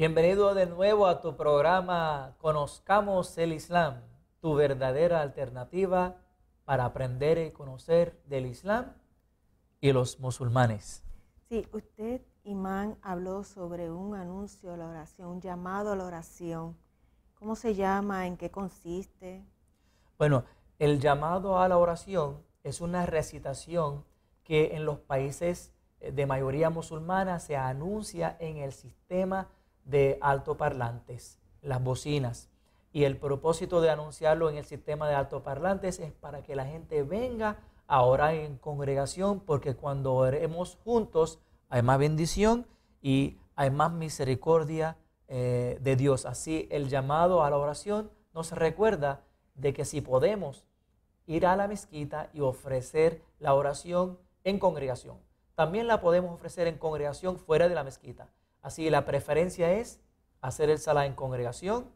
Bienvenido de nuevo a tu programa Conozcamos el Islam, tu verdadera alternativa para aprender y conocer del Islam y los musulmanes. Sí, usted, Imán, habló sobre un anuncio a la oración, un llamado a la oración. ¿Cómo se llama? ¿En qué consiste? Bueno, el llamado a la oración es una recitación que en los países eh, de mayoría musulmana se anuncia en el sistema de altoparlantes, las bocinas. Y el propósito de anunciarlo en el sistema de altoparlantes es para que la gente venga a orar en congregación, porque cuando oremos juntos hay más bendición y hay más misericordia eh, de Dios. Así el llamado a la oración nos recuerda de que si podemos ir a la mezquita y ofrecer la oración en congregación, también la podemos ofrecer en congregación fuera de la mezquita. Así la preferencia es hacer el sala en congregación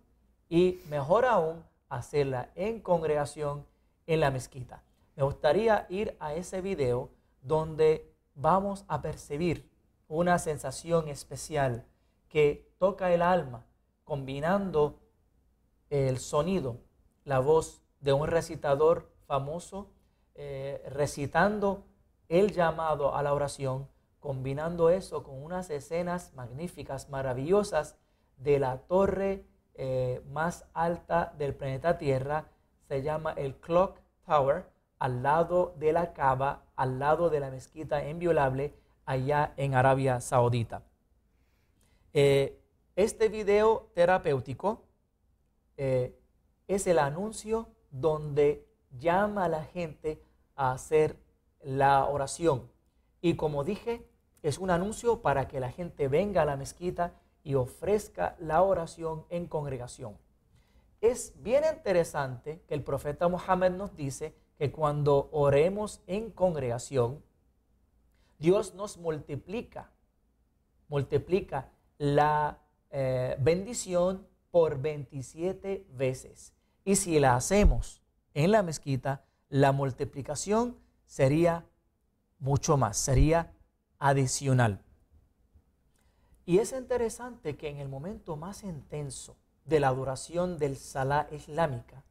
y mejor aún hacerla en congregación en la mezquita. Me gustaría ir a ese video donde vamos a percibir una sensación especial que toca el alma combinando el sonido, la voz de un recitador famoso eh, recitando el llamado a la oración combinando eso con unas escenas magníficas, maravillosas de la torre eh, más alta del planeta Tierra, se llama el Clock Tower, al lado de la Cava, al lado de la mezquita inviolable, allá en Arabia Saudita. Eh, este video terapéutico eh, es el anuncio donde llama a la gente a hacer la oración. Y como dije, es un anuncio para que la gente venga a la mezquita y ofrezca la oración en congregación. Es bien interesante que el profeta Mohammed nos dice que cuando oremos en congregación, Dios nos multiplica, multiplica la eh, bendición por 27 veces. Y si la hacemos en la mezquita, la multiplicación sería mucho más, sería adicional. Y es interesante que en el momento más intenso de la adoración del Salah islámica,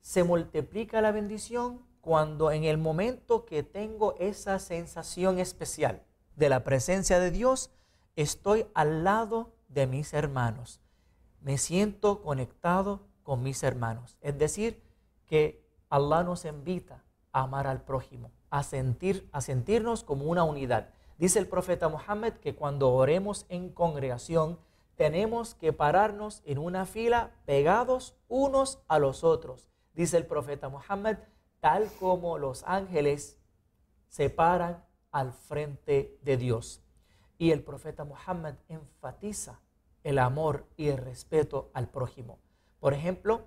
se multiplica la bendición cuando en el momento que tengo esa sensación especial de la presencia de Dios, estoy al lado de mis hermanos. Me siento conectado con mis hermanos. Es decir, que Allah nos invita a amar al prójimo, a, sentir, a sentirnos como una unidad. Dice el profeta Mohammed que cuando oremos en congregación tenemos que pararnos en una fila pegados unos a los otros. Dice el profeta Mohammed, tal como los ángeles se paran al frente de Dios. Y el profeta Mohammed enfatiza el amor y el respeto al prójimo. Por ejemplo,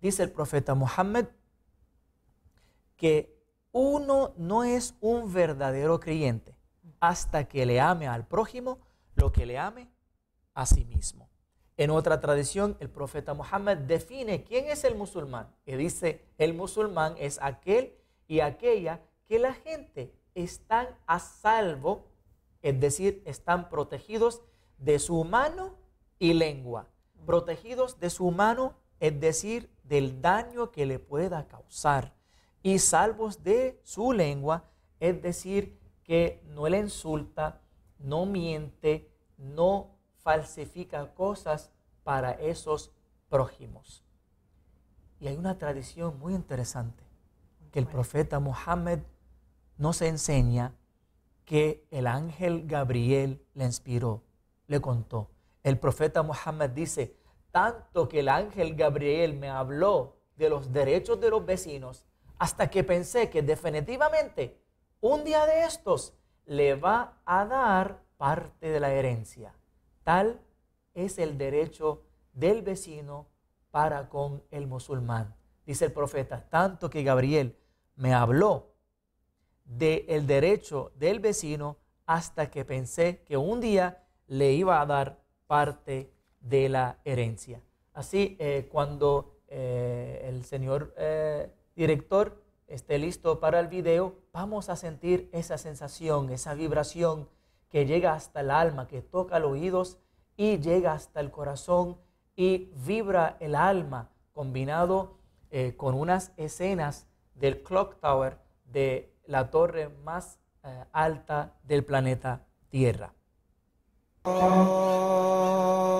dice el profeta Mohammed que uno no es un verdadero creyente hasta que le ame al prójimo lo que le ame a sí mismo. En otra tradición, el profeta Muhammad define quién es el musulmán. Y dice, el musulmán es aquel y aquella que la gente están a salvo, es decir, están protegidos de su mano y lengua. Protegidos de su mano, es decir, del daño que le pueda causar y salvos de su lengua, es decir, que no le insulta, no miente, no falsifica cosas para esos prójimos. Y hay una tradición muy interesante, que el profeta Mohammed nos enseña que el ángel Gabriel le inspiró, le contó. El profeta Mohammed dice, tanto que el ángel Gabriel me habló de los derechos de los vecinos hasta que pensé que definitivamente un día de estos le va a dar parte de la herencia. Tal es el derecho del vecino para con el musulmán. Dice el profeta, tanto que Gabriel me habló del derecho del vecino hasta que pensé que un día le iba a dar parte de la herencia. Así, eh, cuando eh, el Señor eh, director esté listo para el video, vamos a sentir esa sensación, esa vibración que llega hasta el alma, que toca los oídos y llega hasta el corazón y vibra el alma, combinado eh, con unas escenas del Clock Tower de la torre más eh, alta del planeta Tierra. Oh.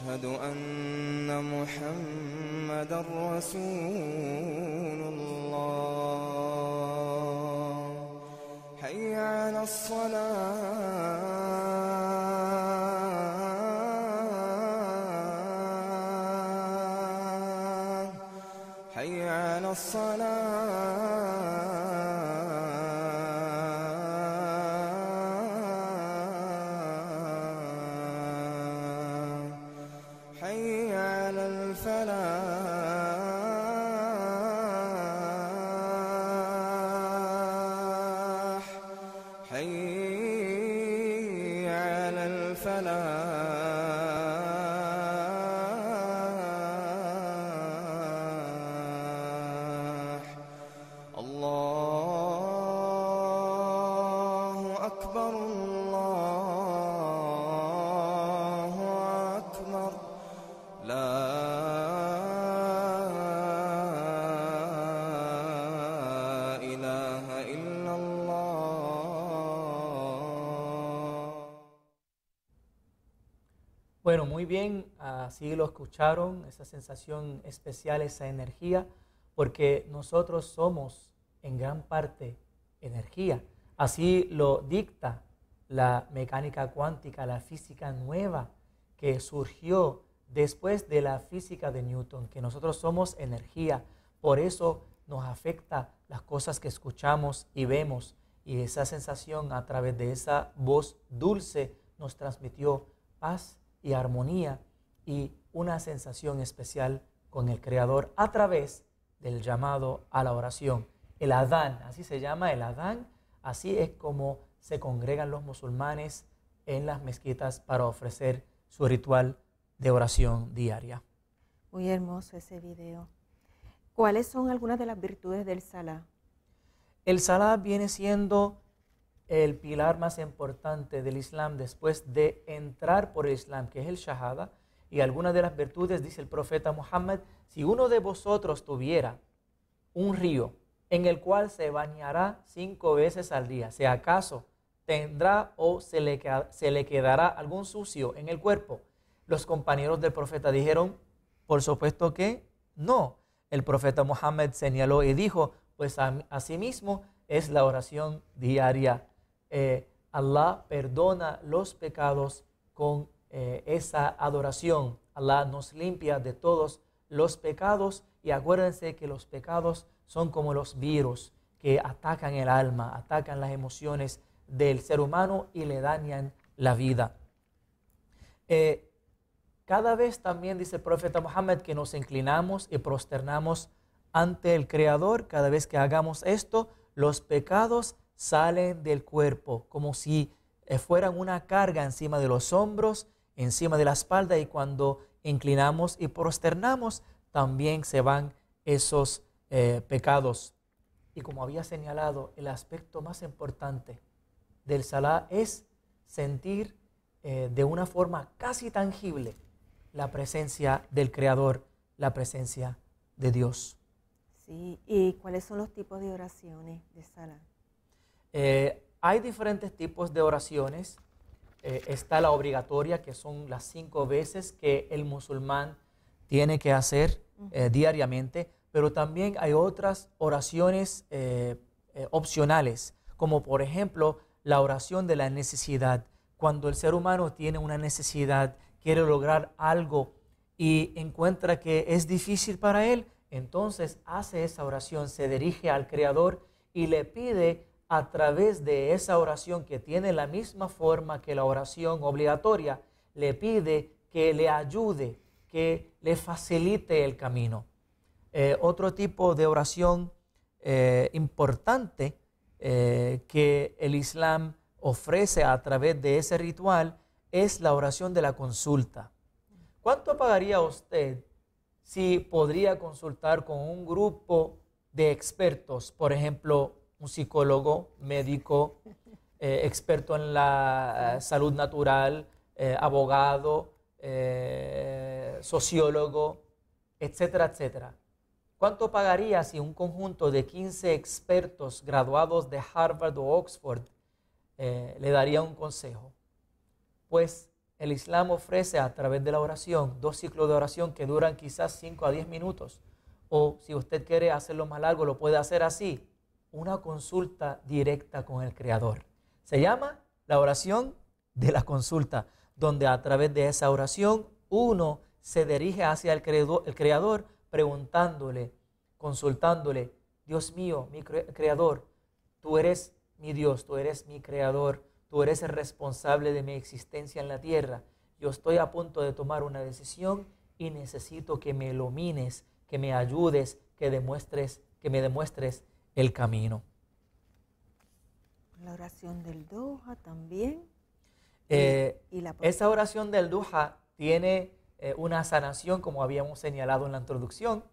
أشهد أن محمدا رسول الله حي على الصلاة حي على الصلاة فلا Bueno, muy bien, así lo escucharon, esa sensación especial, esa energía, porque nosotros somos en gran parte energía. Así lo dicta la mecánica cuántica, la física nueva que surgió después de la física de Newton, que nosotros somos energía. Por eso nos afecta las cosas que escuchamos y vemos. Y esa sensación a través de esa voz dulce nos transmitió paz y armonía y una sensación especial con el Creador a través del llamado a la oración. El Adán, así se llama el Adán, así es como se congregan los musulmanes en las mezquitas para ofrecer su ritual de oración diaria. Muy hermoso ese video. ¿Cuáles son algunas de las virtudes del Salah? El Salah viene siendo el pilar más importante del Islam después de entrar por el Islam, que es el Shahada, y algunas de las virtudes, dice el profeta Muhammad, si uno de vosotros tuviera un río en el cual se bañará cinco veces al día, ¿se acaso tendrá o se le, se le quedará algún sucio en el cuerpo. Los compañeros del profeta dijeron, por supuesto que no. El profeta Muhammad señaló y dijo, pues asimismo es la oración diaria eh, Allah perdona los pecados con eh, esa adoración. Allah nos limpia de todos los pecados y acuérdense que los pecados son como los virus que atacan el alma, atacan las emociones del ser humano y le dañan la vida. Eh, cada vez también dice el profeta Muhammad que nos inclinamos y prosternamos ante el Creador, cada vez que hagamos esto, los pecados salen del cuerpo como si eh, fueran una carga encima de los hombros, encima de la espalda y cuando inclinamos y prosternamos también se van esos eh, pecados. Y como había señalado, el aspecto más importante del Salah es sentir eh, de una forma casi tangible la presencia del Creador, la presencia de Dios. Sí, ¿y cuáles son los tipos de oraciones de Salah? Eh, hay diferentes tipos de oraciones. Eh, está la obligatoria, que son las cinco veces que el musulmán tiene que hacer eh, diariamente, pero también hay otras oraciones opcionales, como por ejemplo la oración de la necesidad. Cuando el ser humano tiene una necesidad, quiere lograr algo y encuentra que es difícil para él, entonces hace esa oración, se dirige al Creador y le pide a través de esa oración que tiene la misma forma que la oración obligatoria, le pide que le ayude, que le facilite el camino. Eh, otro tipo de oración eh, importante eh, que el Islam ofrece a través de ese ritual es la oración de la consulta. ¿Cuánto pagaría usted si podría consultar con un grupo de expertos, por ejemplo, un psicólogo, médico, eh, experto en la eh, salud natural, eh, abogado, sociólogo, etcétera, etcétera. ¿Cuánto pagaría si un conjunto de 15 expertos graduados de Harvard o Oxford le daría un consejo? Pues el Islam ofrece a través de la oración dos ciclos de oración que duran quizás 5 a 10 minutos. O si usted quiere hacerlo más largo, lo puede hacer así una consulta directa con el Creador. Se llama la oración de la consulta, donde a través de esa oración uno se dirige hacia el creador, el creador preguntándole, consultándole, Dios mío, mi creador, tú eres mi Dios, tú eres mi creador, tú eres el responsable de mi existencia en la tierra. Yo estoy a punto de tomar una decisión y necesito que me ilumines, que me ayudes, que demuestres, que me demuestres el camino. La oración del Doha también. Eh, esa oración del duja tiene eh, una sanación, como habíamos señalado en la introducción,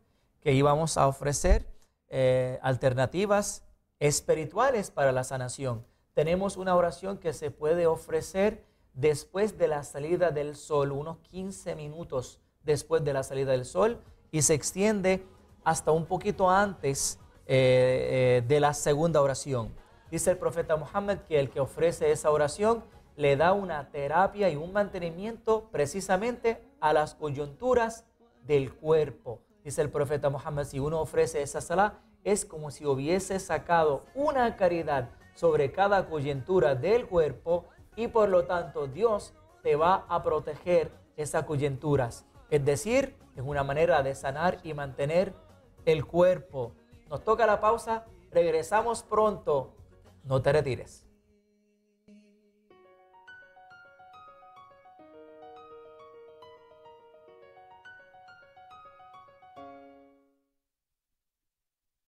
que íbamos a ofrecer eh, alternativas espirituales para la sanación. Tenemos una oración que se puede ofrecer después de la salida del sol, unos 15 minutos después de la salida del sol, y se extiende hasta un poquito antes eh, eh, de la segunda oración. Dice el profeta Muhammad que el que ofrece esa oración le da una terapia y un mantenimiento precisamente a las coyunturas del cuerpo. Dice el profeta Muhammad, si uno ofrece esa sala es como si hubiese sacado una caridad sobre cada coyuntura del cuerpo y por lo tanto Dios te va a proteger esas coyunturas. Es decir, es una manera de sanar y mantener el cuerpo. Nos toca la pausa. Regresamos pronto. No te retires.